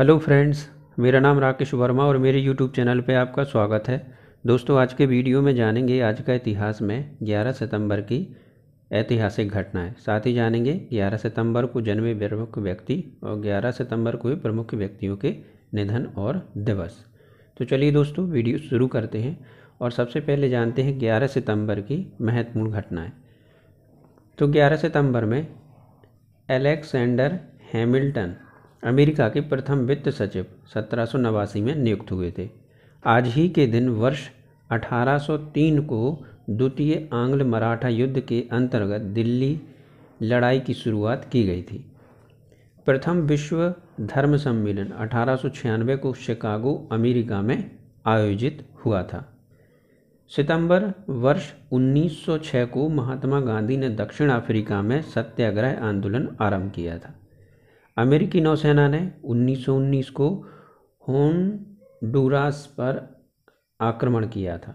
hello friends मेरा नाम राकेश वर्मा और मेरे यूट्यूब चैनल पे आपका स्वागत है दोस्तों आज के वीडियो में जानेंगे आज का इतिहास में 11 सितंबर की ऐतिहासिक घटनाएं साथ ही जानेंगे 11 सितंबर को जन्मे प्रमुख व्यक्ति और 11 सितंबर को प्रमुख व्यक्तियों के निधन और दिवस तो चलिए दोस्तों वीडियो शुरू करते हैं और सबसे पहले जानते हैं ग्यारह सितम्बर की महत्वपूर्ण घटनाएँ तो ग्यारह सितम्बर में एलेक्सेंडर हैमिल्टन अमेरिका के प्रथम वित्त सचिव सत्रह में नियुक्त हुए थे आज ही के दिन वर्ष 1803 को द्वितीय आंग्ल मराठा युद्ध के अंतर्गत दिल्ली लड़ाई की शुरुआत की गई थी प्रथम विश्व धर्म सम्मेलन 1896 को शिकागो अमेरिका में आयोजित हुआ था सितंबर वर्ष 1906 को महात्मा गांधी ने दक्षिण अफ्रीका में सत्याग्रह आंदोलन आरंभ किया था अमेरिकी नौसेना ने 1919 को होंडुरास पर आक्रमण किया था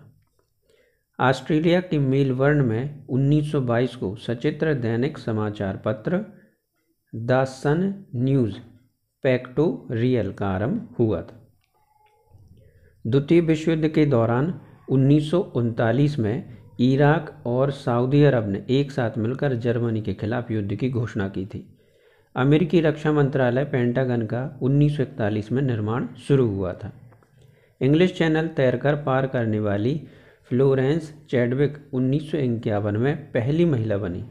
ऑस्ट्रेलिया के मेलबर्न में 1922 को सचित्र दैनिक समाचार पत्र द सन न्यूज़ पैक्टो रियल का आरंभ हुआ था द्वितीय विश्व युद्ध के दौरान उन्नीस में इराक और सऊदी अरब ने एक साथ मिलकर जर्मनी के खिलाफ युद्ध की घोषणा की थी अमेरिकी रक्षा मंत्रालय पेंटागन का उन्नीस में निर्माण शुरू हुआ था इंग्लिश चैनल तैरकर पार करने वाली फ्लोरेंस चैडविक उन्नीस में पहली महिला बनी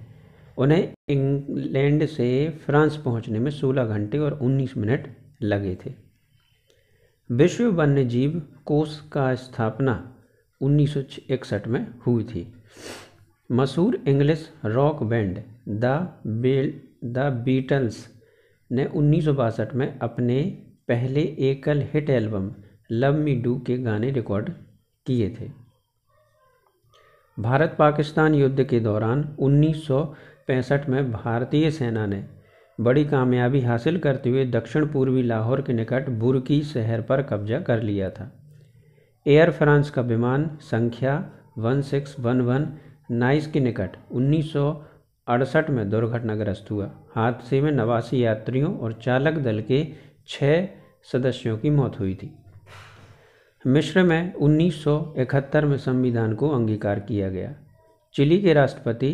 उन्हें इंग्लैंड से फ्रांस पहुंचने में 16 घंटे और 19 मिनट लगे थे विश्व वन्य जीव कोष का स्थापना उन्नीस में हुई थी मशहूर English rock band the bell the Beatles ने उन्नीस में अपने पहले एकल hit album love me do के गाने रिकॉर्ड किए थे भारत पाकिस्तान युद्ध के दौरान 1965 में भारतीय सेना ने बड़ी कामयाबी हासिल करते हुए दक्षिण पूर्वी लाहौर के निकट बुरकी शहर पर कब्जा कर लिया था एयर फ्रांस का विमान संख्या 1611 नाइस के निकट सौ अड़सठ में दुर्घटनाग्रस्त हुआ हादसे में नवासी यात्रियों और चालक दल के छः सदस्यों की मौत हुई थी मिश्र में 1971 में संविधान को अंगीकार किया गया चिली के राष्ट्रपति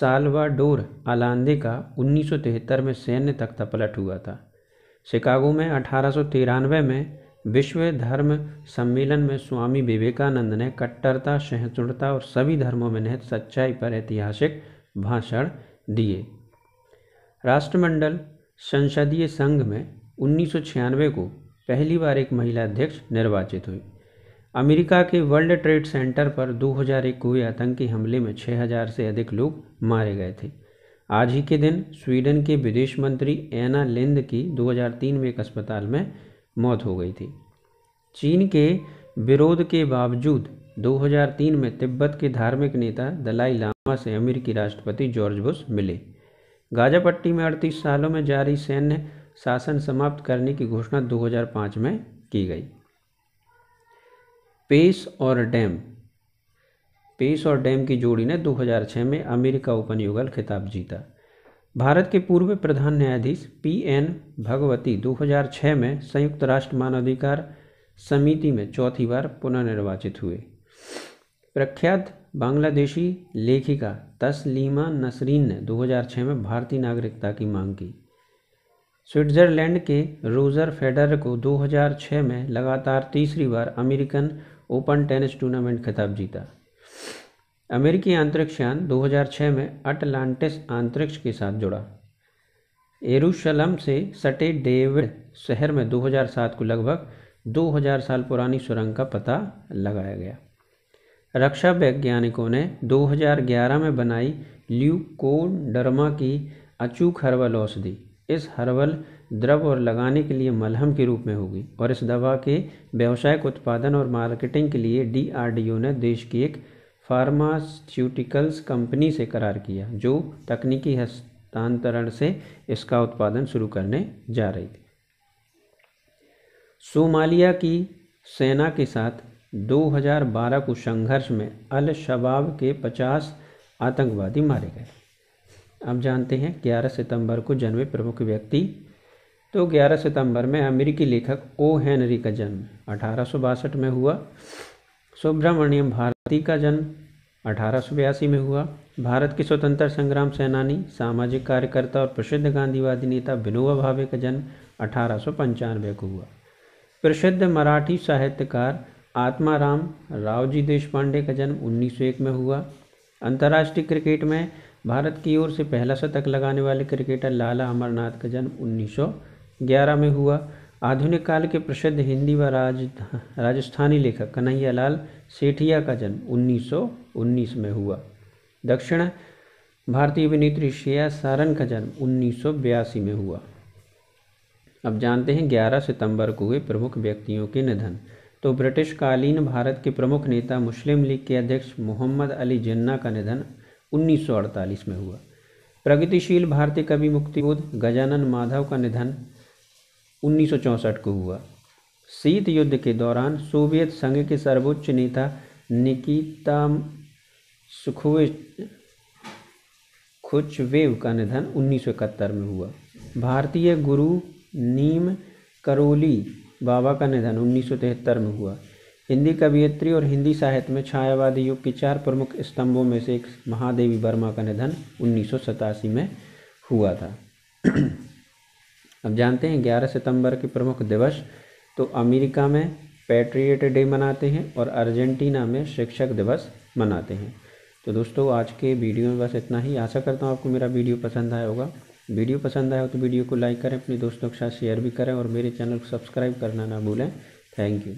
साल्वाडोर आलांदे का 1973 में सैन्य तख्ता पलट हुआ था शिकागो में अठारह में विश्व धर्म सम्मेलन में स्वामी विवेकानंद ने कट्टरता सहिष्णुता और सभी धर्मों में निहित सच्चाई पर ऐतिहासिक भाषण दिए राष्ट्रमंडल संसदीय संघ में उन्नीस को पहली बार एक महिला अध्यक्ष निर्वाचित हुई अमेरिका के वर्ल्ड ट्रेड सेंटर पर 2001 एक हुए आतंकी हमले में 6000 से अधिक लोग मारे गए थे आज ही के दिन स्वीडन के विदेश मंत्री एना लिंद की 2003 में एक अस्पताल में मौत हो गई थी चीन के विरोध के बावजूद 2003 में तिब्बत के धार्मिक नेता दलाई लामा से अमेरिकी राष्ट्रपति जॉर्ज बुश मिले गाजापट्टी में 38 सालों में जारी सैन्य शासन समाप्त करने की घोषणा 2005 में की गई पेस और डैम पेस और डैम की जोड़ी ने 2006 में अमेरिका ओपन युगल खिताब जीता भारत के पूर्व प्रधान न्यायाधीश पी एन भगवती 2006 में संयुक्त राष्ट्र मानवाधिकार समिति में चौथी बार पुनर्निर्वाचित हुए प्रख्यात बांग्लादेशी लेखिका तस्लीमा नसरीन ने 2006 में भारतीय नागरिकता की मांग की स्विट्जरलैंड के रोजर फेडर को 2006 में लगातार तीसरी बार अमेरिकन ओपन टेनिस टूर्नामेंट खिताब जीता अमेरिकी अंतरिक्ष यान 2006 में अटलांटिस अंतरिक्ष के साथ जुड़ा एरूशलम से सटे डेविड शहर में 2007 को लगभग 2000 साल पुरानी सुरंग का पता लगाया गया रक्षा वैज्ञानिकों ने 2011 में बनाई ल्यूकोडर्मा की अचूक हर्बल औषधि इस हर्बल द्रव और लगाने के लिए मलहम के रूप में होगी और इस दवा के व्यावसायिक उत्पादन और मार्केटिंग के लिए डी ने देश की एक फार्मास्यूटिकल्स कंपनी से करार किया जो तकनीकी हस्तांतरण से इसका उत्पादन शुरू करने जा रही थी सोमालिया की सेना के साथ 2012 को संघर्ष में अल शबाब के 50 आतंकवादी मारे गए अब जानते हैं 11 सितंबर को जन्मे प्रमुख व्यक्ति तो 11 सितंबर में अमेरिकी लेखक ओ हेनरी का जन्म अठारह में हुआ सुब्रमण्यम भारती का जन्म अठारह में हुआ भारत के स्वतंत्रता संग्राम सेनानी सामाजिक कार्यकर्ता और प्रसिद्ध गांधीवादी नेता विनोबा भावे का जन्म अठारह को हुआ प्रसिद्ध मराठी साहित्यकार आत्माराम रावजी देशपांडे का जन्म 1901 में हुआ अंतर्राष्ट्रीय क्रिकेट में भारत की ओर से पहला शतक लगाने वाले क्रिकेटर लाला अमरनाथ का जन्म 1911 में हुआ आधुनिक काल के प्रसिद्ध हिंदी व राज राजस्थानी लेखक कन्हैयालाल सेठिया का जन्म 1919 में हुआ दक्षिण भारतीय अभिनेत्री श्रेया सारन का जन्म उन्नीस में हुआ अब जानते हैं 11 सितंबर को हुए प्रमुख व्यक्तियों के निधन तो ब्रिटिशकालीन भारत के प्रमुख नेता मुस्लिम लीग के अध्यक्ष मोहम्मद अली जिन्ना का निधन 1948 में हुआ प्रगतिशील भारतीय कवि मुक्तिबोध गजानन माधव का निधन उन्नीस को हुआ शीत युद्ध के दौरान सोवियत संघ के सर्वोच्च नेता निकिता सुखवे खुचवेव का निधन उन्नीस में हुआ भारतीय गुरु नीम करोली बाबा का निधन उन्नीस में हुआ हिंदी कवियत्री और हिंदी साहित्य में छायावादी युग के चार प्रमुख स्तंभों में से एक महादेवी वर्मा का निधन उन्नीस में हुआ था अब जानते हैं 11 सितंबर के प्रमुख दिवस तो अमेरिका में पैट्रियट डे मनाते हैं और अर्जेंटीना में शिक्षक दिवस मनाते हैं तो दोस्तों आज के वीडियो में बस इतना ही आशा करता हूँ आपको मेरा वीडियो पसंद आया होगा वीडियो पसंद आया हो तो वीडियो को लाइक करें अपने दोस्तों के साथ शेयर भी करें और मेरे चैनल को सब्सक्राइब करना ना भूलें थैंक यू